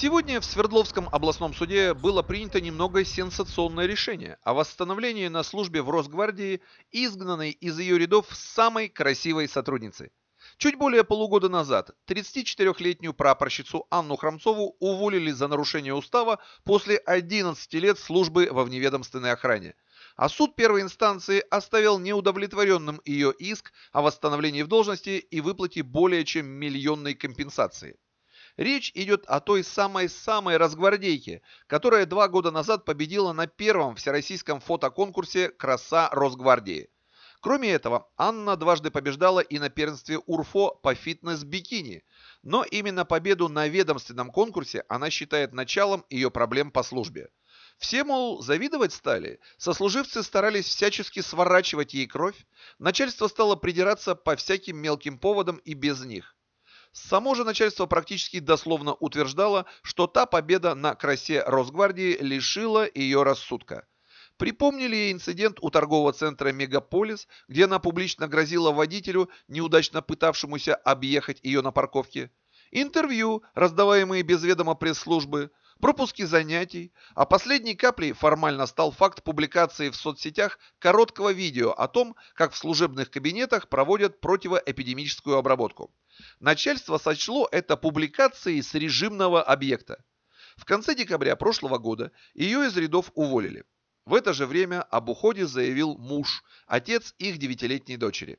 Сегодня в Свердловском областном суде было принято немного сенсационное решение о восстановлении на службе в Росгвардии изгнанной из ее рядов самой красивой сотрудницы. Чуть более полугода назад 34-летнюю прапорщицу Анну Храмцову уволили за нарушение устава после 11 лет службы во вневедомственной охране. А суд первой инстанции оставил неудовлетворенным ее иск о восстановлении в должности и выплате более чем миллионной компенсации. Речь идет о той самой-самой разгвардейке, которая два года назад победила на первом всероссийском фотоконкурсе «Краса Росгвардии». Кроме этого, Анна дважды побеждала и на первенстве УРФО по фитнес-бикини, но именно победу на ведомственном конкурсе она считает началом ее проблем по службе. Все, мол, завидовать стали, сослуживцы старались всячески сворачивать ей кровь, начальство стало придираться по всяким мелким поводам и без них. Само же начальство практически дословно утверждало, что та победа на красе Росгвардии лишила ее рассудка. Припомнили ей инцидент у торгового центра «Мегаполис», где она публично грозила водителю, неудачно пытавшемуся объехать ее на парковке. Интервью, раздаваемые без ведома пресс-службы – пропуски занятий, а последней каплей формально стал факт публикации в соцсетях короткого видео о том, как в служебных кабинетах проводят противоэпидемическую обработку. Начальство сочло это публикацией с режимного объекта. В конце декабря прошлого года ее из рядов уволили. В это же время об уходе заявил муж, отец их девятилетней дочери.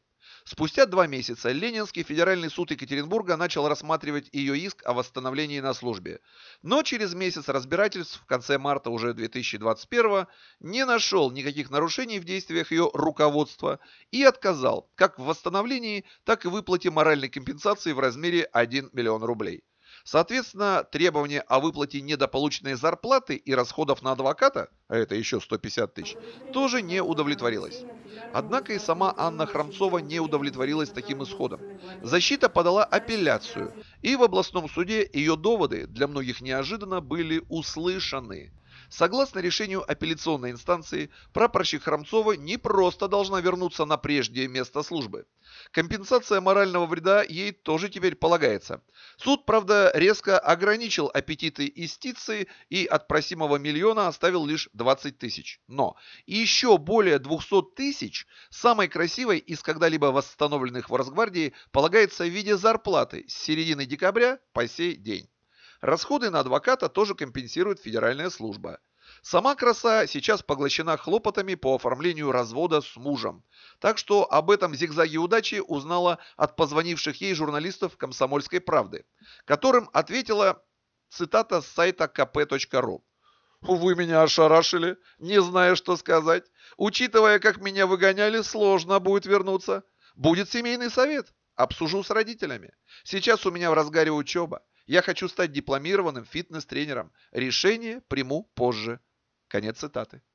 Спустя два месяца Ленинский федеральный суд Екатеринбурга начал рассматривать ее иск о восстановлении на службе. Но через месяц разбирательств в конце марта уже 2021 не нашел никаких нарушений в действиях ее руководства и отказал как в восстановлении, так и выплате моральной компенсации в размере 1 миллион рублей. Соответственно, требование о выплате недополученной зарплаты и расходов на адвоката, а это еще 150 тысяч, тоже не удовлетворилось. Однако и сама Анна Храмцова не удовлетворилась таким исходом. Защита подала апелляцию, и в областном суде ее доводы, для многих неожиданно, были услышаны. Согласно решению апелляционной инстанции, прапорщик Храмцова не просто должна вернуться на прежнее место службы. Компенсация морального вреда ей тоже теперь полагается. Суд, правда, резко ограничил аппетиты истиции и от просимого миллиона оставил лишь 20 тысяч. Но еще более 200 тысяч самой красивой из когда-либо восстановленных в Росгвардии полагается в виде зарплаты с середины декабря по сей день. Расходы на адвоката тоже компенсирует федеральная служба. Сама краса сейчас поглощена хлопотами по оформлению развода с мужем. Так что об этом зигзаге удачи узнала от позвонивших ей журналистов «Комсомольской правды», которым ответила цитата с сайта kp.ru. «Вы меня ошарашили, не зная, что сказать. Учитывая, как меня выгоняли, сложно будет вернуться. Будет семейный совет. Обсужу с родителями. Сейчас у меня в разгаре учеба. Я хочу стать дипломированным фитнес-тренером. Решение приму позже. Конец цитаты.